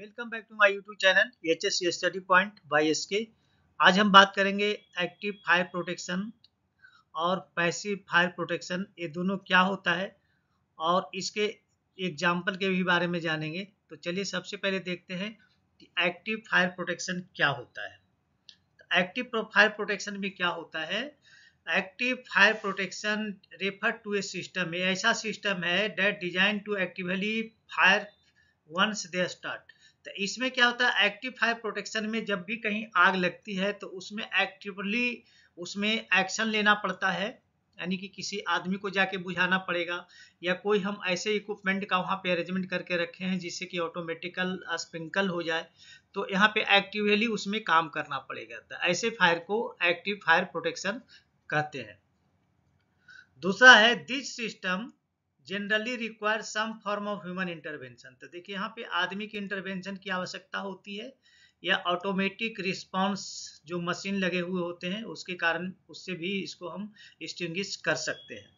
welcome back to my YouTube channel H S study point by S K आज हम बात करेंगे active fire protection और passive fire protection ये दोनों क्या होता है और इसके एग्जाम्पल के भी बारे में जानेंगे तो चलिए सबसे पहले देखते हैं कि एक्टिव फायर प्रोटेक्शन क्या होता है तो एक्टिव फायर प्रोटेक्शन भी क्या होता है active fire protection refer to a system ऐसा सिस्टम है that designed to actively fire once they start तो इसमें क्या होता है एक्टिव फायर प्रोटेक्शन में जब भी कहीं आग लगती है तो उसमें एक्टिवली उसमें एक्शन लेना पड़ता है यानी कि किसी आदमी को जाके बुझाना पड़ेगा या कोई हम ऐसे इक्विपमेंट का वहाँ पे अरेंजमेंट करके रखे हैं जिससे कि ऑटोमेटिकल स्प्रिंकल हो जाए तो यहाँ पे एक्टिवली उसमें काम करना पड़ेगा तो ऐसे फायर को एक्टिव फायर प्रोटेक्शन कहते हैं दूसरा है this system generally require some form of human intervention तो देखिए यहाँ पे आदमी की इंटरवेंशन की आवश्यकता होती है या ऑटोमेटिक रिस्पॉन्स जो मशीन लगे हुए होते हैं उसके कारण उससे भी इसको हम डिस्टिंग्विश कर सकते हैं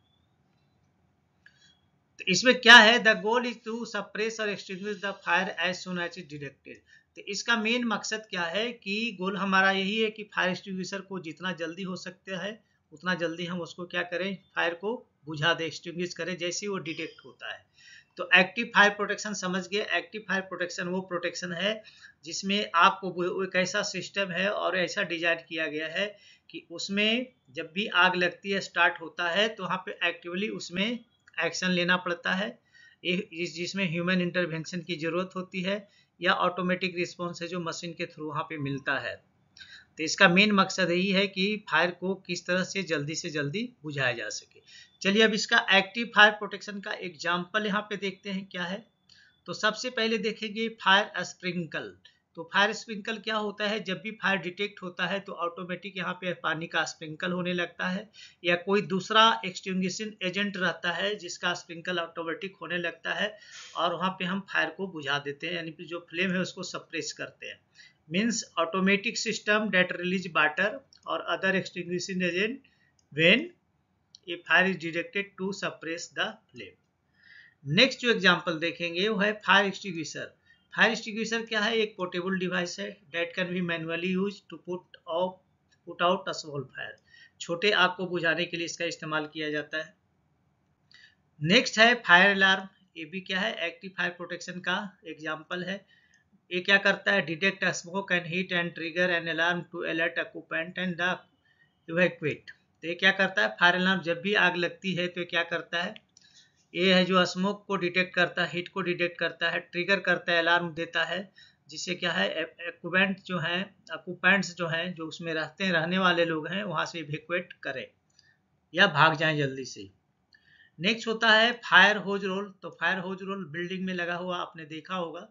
तो इसमें क्या है the goal is to suppress और extinguish the fire as soon as is detected तो इसका मेन मकसद क्या है कि गोल हमारा यही है कि फायर एक्सटिंग्विशर को जितना जल्दी हो सकता है उतना जल्दी हम उसको क्या करें फायर को बुझा दे एक्सटिंग्विश करे जैसे वो डिटेक्ट होता है तो एक्टिव फायर प्रोटेक्शन समझ गए एक्टिव फायर प्रोटेक्शन वो प्रोटेक्शन है जिसमें आपको एक ऐसा सिस्टम है और ऐसा डिजाइन किया गया है कि उसमें जब भी आग लगती है स्टार्ट होता है तो वहाँ पे एक्टिवली उसमें एक्शन लेना पड़ता है जिसमें ह्यूमन इंटरवेंशन की ज़रूरत होती है या ऑटोमेटिक रिस्पॉन्स है जो मशीन के थ्रू वहाँ पे मिलता है तो इसका मेन मकसद यही है कि फायर को किस तरह से जल्दी से जल्दी बुझाया जा सके चलिए अब इसका एक्टिव फायर प्रोटेक्शन का एग्जाम्पल यहाँ पे देखते हैं क्या है तो सबसे पहले देखेंगे फायर स्प्रिंकल तो फायर स्प्रिंकल क्या होता है जब भी फायर डिटेक्ट होता है तो ऑटोमेटिक यहाँ पे पानी का स्प्रिंकल होने लगता है या कोई दूसरा एक्सटिंग एजेंट रहता है जिसका स्प्रिंकल ऑटोमेटिक होने लगता है और वहाँ पे हम फायर को बुझा देते हैं यानी कि जो फ्लेम है उसको सप्रेस करते हैं means automatic system that release water और other extinguishing agent when a fire is directed to suppress the flame next जो एग्जाम्पल देखेंगे वो है फायर एक्सटिंग्विशर फायर एक्सटिंग्विशर क्या है एक पोर्टेबल डिवाइस है that can be manually use to put off put out a small fire छोटे आग को बुझाने के लिए इसका इस्तेमाल किया जाता है नेक्स्ट है फायर अलार्म ये भी क्या है एक्टिव फायर प्रोटेक्शन का एग्जाम्पल है ये क्या करता है detect smoke and heat and trigger and alarm to alert occupant and to evacuate तो ये क्या करता है फायर अलार्म जब भी आग लगती है तो ये क्या करता है ये है जो स्मोक को डिटेक्ट करता है हीट को डिटेक्ट करता है ट्रिगर करता है अलार्म देता है जिससे क्या है एक्यूपेंट e-, जो है अक्यूपेंट्स जो हैं जो उसमें रहते हैं रहने वाले लोग हैं वहाँ से इवेक्वेट करें या भाग जाएं जल्दी से नेक्स्ट होता है फायर होज रोल तो फायर होज रोल बिल्डिंग में लगा हुआ आपने देखा होगा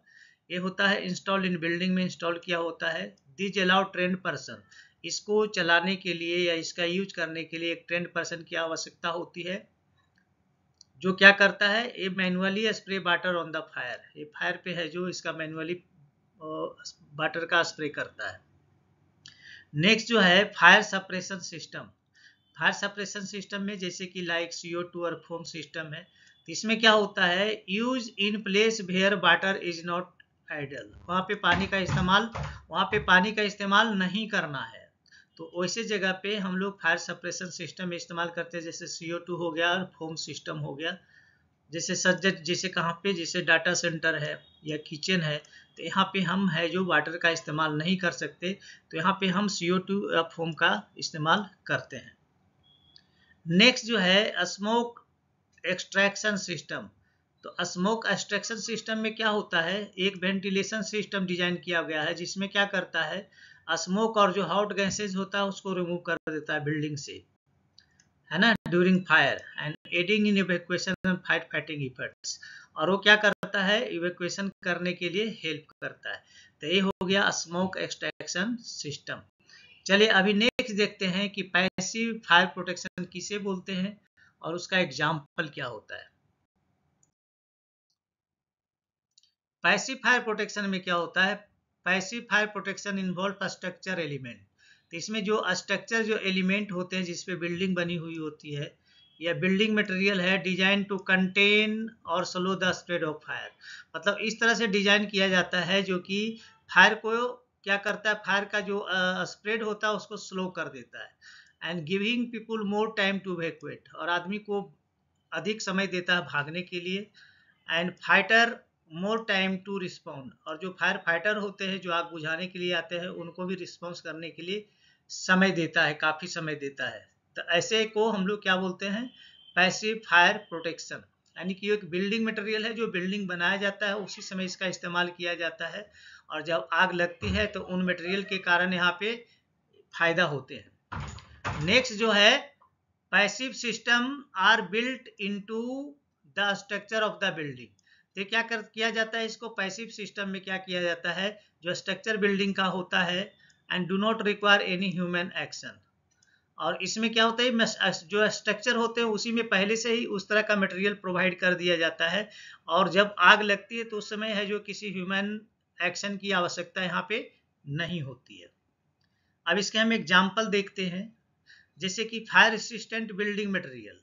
ये होता है इंस्टॉल इन बिल्डिंग में इंस्टॉल किया होता है दिज अलाउ ट्रेंड पर्सन इसको चलाने के लिए या इसका यूज करने के लिए एक ट्रेंड पर्सन की आवश्यकता होती है जो क्या करता है ये manually spray water on the fire ये फायर पे है जो इसका मैनुअली वाटर का स्प्रे करता है नेक्स्ट जो है fire suppression system fire suppression system में जैसे कि लाइक सीओ टू और फोम सिस्टम है तो इसमें क्या होता है use in place where water is not ideal वहाँ पे पानी का इस्तेमाल वहाँ पे पानी का इस्तेमाल नहीं करना है तो वैसे जगह पे हम लोग फायर सप्रेशन सिस्टम इस्तेमाल करते हैं जैसे सी हो गया और फोम सिस्टम हो गया जैसे सज्ज जैसे कहाँ पे जैसे डाटा सेंटर है या किचन है तो यहाँ पे हम है जो वाटर का इस्तेमाल नहीं कर सकते तो यहाँ पे हम सी टू या फोम का इस्तेमाल करते हैं नेक्स्ट जो है स्मोक एक्सट्रैक्शन सिस्टम तो स्मोक एक्सट्रेक्शन सिस्टम में क्या होता है एक वेंटिलेशन सिस्टम डिजाइन किया गया है जिसमें क्या करता है स्मोक और जो हॉट गैसेज होता है उसको रिमूव कर देता है बिल्डिंग से है ना during fire and aiding in evacuation and fight fighting effects और वो क्या करता है इवेक्वेशन करने के लिए हेल्प करता है तो ये हो गया स्मोक एक्सट्रैक्शन सिस्टम चलिए अभी नेक्स्ट देखते हैं कि पैसिव फायर प्रोटेक्शन किसे बोलते हैं और उसका एग्जाम्पल क्या होता है पैसिव फायर प्रोटेक्शन में क्या होता है passive fire protection involve structure element तो इसमें जो स्ट्रक्चर जो एलिमेंट होते हैं जिसपे बिल्डिंग बनी हुई होती है या बिल्डिंग मटेरियल है डिजाइन टू कंटेन और slow the spread of fire मतलब इस तरह से डिजाइन किया जाता है जो कि फायर को क्या करता है फायर का जो स्प्रेड होता है उसको स्लो कर देता है and giving people more time to evacuate और आदमी को अधिक समय देता है भागने के लिए and fighter more time to respond और जो फायर फाइटर होते हैं जो आग बुझाने के लिए आते हैं उनको भी रिस्पॉन्स करने के लिए समय देता है काफ़ी समय देता है तो ऐसे को हम लोग क्या बोलते हैं पैसिव फायर प्रोटेक्शन यानी कि एक बिल्डिंग मटेरियल है जो बिल्डिंग बनाया जाता है उसी समय इसका इस्तेमाल किया जाता है और जब आग लगती है तो उन मटेरियल के कारण यहाँ पे फायदा होते हैं नेक्स्ट जो है passive system are built into the structure of the building तो क्या कर किया जाता है इसको पैसिव सिस्टम में क्या किया जाता है जो स्ट्रक्चर बिल्डिंग का होता है and do not require any human action और इसमें क्या होता है जो स्ट्रक्चर होते हैं उसी में पहले से ही उस तरह का मटेरियल प्रोवाइड कर दिया जाता है और जब आग लगती है तो उस समय है जो किसी ह्यूमन एक्शन की आवश्यकता यहाँ पे नहीं होती है अब इसके हम एग्जाम्पल देखते हैं जैसे कि फायर रेसिस्टेंट बिल्डिंग मटेरियल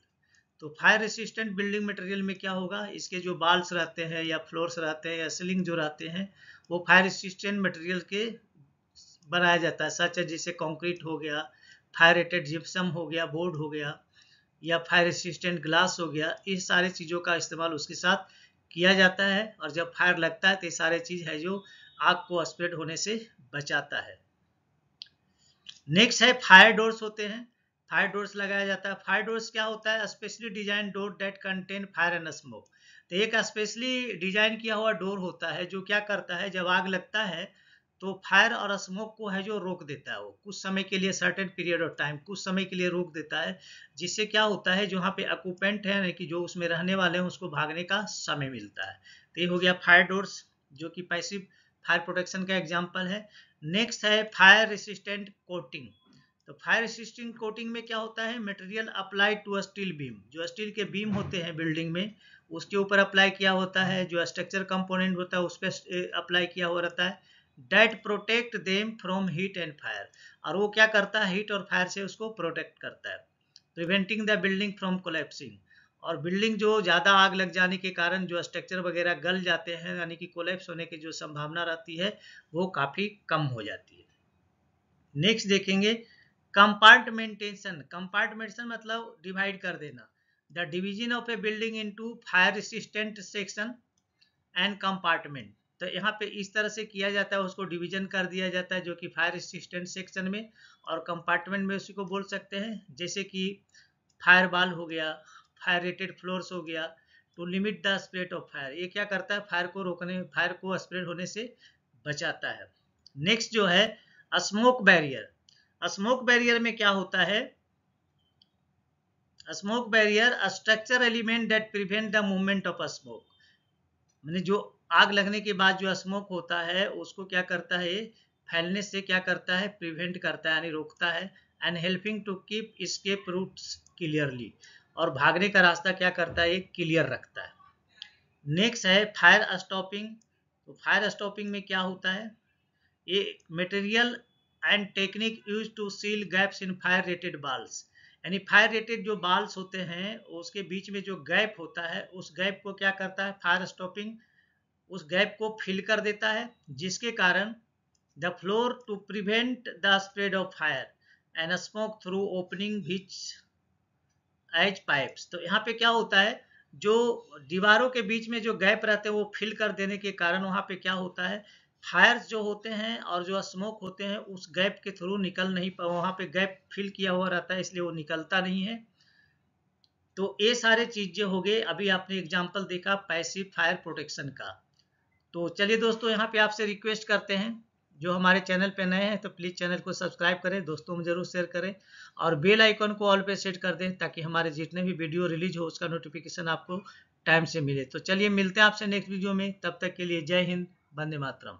तो फायर रेसिस्टेंट बिल्डिंग मटेरियल में क्या होगा इसके जो बाल्स रहते हैं या फ्लोर्स रहते हैं या सीलिंग जो रहते हैं वो फायर रेसिस्टेंट मटेरियल के बनाया जाता है सच जैसे कंक्रीट हो गया फायर रेटेड जिप्सम हो गया बोर्ड हो गया या फायर रेसिस्टेंट ग्लास हो गया इस सारे चीज़ों का इस्तेमाल उसके साथ किया जाता है और जब फायर लगता है तो ये सारे चीज़ है जो आग को स्प्रेड होने से बचाता है नेक्स्ट है फायर डोर्स होते हैं फायर डोर्स लगाया जाता है फायर डोर्स क्या होता है specially design door that contain fire and smoke तो एक स्पेशली डिजाइन किया हुआ डोर होता है जो क्या करता है जब आग लगता है तो फायर और स्मोक को है जो रोक देता है वो कुछ समय के लिए सर्टेन पीरियड ऑफ टाइम कुछ समय के लिए रोक देता है जिससे क्या होता है जहाँ पे अकुपेंट है ना कि जो उसमें रहने वाले हैं उसको भागने का समय मिलता है तो ये हो गया फायर डोर्स जो कि पैसिव फायर प्रोटेक्शन का एग्जाम्पल है नेक्स्ट है फायर रेसिस्टेंट कोटिंग तो फायर रेसिस्टिंग कोटिंग में क्या होता है material applied to steel beam जो स्टील के बीम होते हैं बिल्डिंग में उसके ऊपर अप्लाई किया होता है जो स्ट्रक्चर कंपोनेंट होता है उस पर अप्लाई किया हो रहता है that protect them from heat and fire और वो क्या करता है हीट और फायर से उसको प्रोटेक्ट करता है preventing the building from collapsing और बिल्डिंग जो ज़्यादा आग लग जाने के कारण जो स्ट्रक्चर वगैरह गल जाते हैं यानी कि कोलेप्स होने की जो संभावना रहती है वो काफ़ी कम हो जाती है नेक्स्ट देखेंगे कंपार्टमेंटेशन कंपार्टमेंटेशन मतलब डिवाइड कर देना the division of a building into fire resistant section and compartment तो यहाँ पे इस तरह से किया जाता है उसको डिवीजन कर दिया जाता है जो कि फायर रेसिस्टेंट सेक्शन में और कंपार्टमेंट में उसी को बोल सकते हैं जैसे कि फायर बाल हो गया फायर रेटेड फ्लोर्स हो गया to limit the spread of fire ये क्या करता है फायर को रोकने फायर को स्प्रेड होने से बचाता है नेक्स्ट जो है स्मोक बैरियर स्मोक बैरियर में क्या होता है smoke barrier a structure element that prevent the movement of smoke मैंने जो आग लगने के बाद जो स्मोक होता है उसको क्या करता है फैलने से क्या करता है प्रिवेंट करता है यानी रोकता है and helping to keep escape routes clearly और भागने का रास्ता क्या करता है क्लियर रखता है नेक्स्ट है फायर स्टॉपिंग तो फायर स्टॉपिंग में क्या होता है ये material and technique use to seal gaps in fire rated walls यानी फायर रेटेड जो बाल्स होते हैं उसके बीच में जो गैप होता है उस गैप को क्या करता है फायर स्टॉपिंग उस गैप को फिल कर देता है जिसके कारण the floor to prevent the spread of fire and smoke through opening which एच पाइप्स तो यहाँ पे क्या होता है जो दीवारों के बीच में जो गैप रहते हैं वो फिल कर देने के कारण वहाँ पे क्या होता है फायर्स जो होते हैं और जो स्मोक होते हैं उस गैप के थ्रू निकल नहीं पा वहाँ पे गैप फिल किया हुआ रहता है इसलिए वो निकलता नहीं है तो ये सारे चीज़ें हो गए अभी आपने एग्जाम्पल देखा पैसिव फायर प्रोटेक्शन का तो चलिए दोस्तों यहाँ पे आपसे रिक्वेस्ट करते हैं जो हमारे चैनल पे नए हैं तो प्लीज़ चैनल को सब्सक्राइब करें दोस्तों में ज़रूर शेयर करें और बेल आइकन को ऑल पे सेट कर दें ताकि हमारे जितने भी वीडियो रिलीज हो उसका नोटिफिकेशन आपको टाइम से मिले तो चलिए मिलते हैं आपसे नेक्स्ट वीडियो में तब तक के लिए जय हिंद वंदे मातरम